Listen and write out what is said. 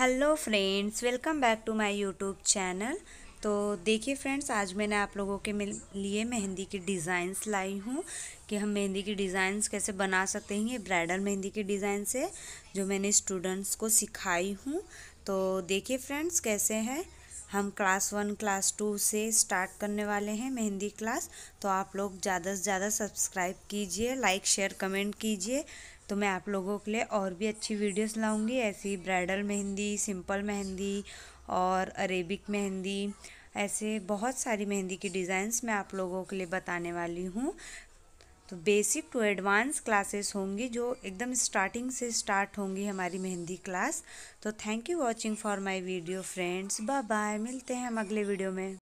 hello friends welcome back to my YouTube channel तो देखिए friends आज मैंने आप लोगों के लिए मेहंदी की डिज़ाइंस लाई हूँ कि हम मेहंदी की डिज़ाइंस कैसे बना सकते हैं ये ब्राइडल मेहंदी के डिज़ाइन से जो मैंने स्टूडेंट्स को सिखाई हूँ तो देखिए फ्रेंड्स कैसे हैं हम क्लास वन क्लास टू से स्टार्ट करने वाले हैं मेहंदी क्लास तो आप लोग ज़्यादा से ज़्यादा सब्सक्राइब कीजिए लाइक शेयर कमेंट कीजिए तो मैं आप लोगों के लिए और भी अच्छी वीडियोस लाऊंगी ऐसी ब्राइडल मेहंदी सिंपल मेहंदी और अरेबिक मेहंदी ऐसे बहुत सारी मेहंदी की डिज़ाइंस मैं आप लोगों के लिए बताने वाली हूँ तो बेसिक टू एडवांस क्लासेस होंगी जो एकदम स्टार्टिंग से स्टार्ट होंगी हमारी मेहंदी क्लास तो thank you watching for my video friends bye bye मिलते हैं हम अगले वीडियो में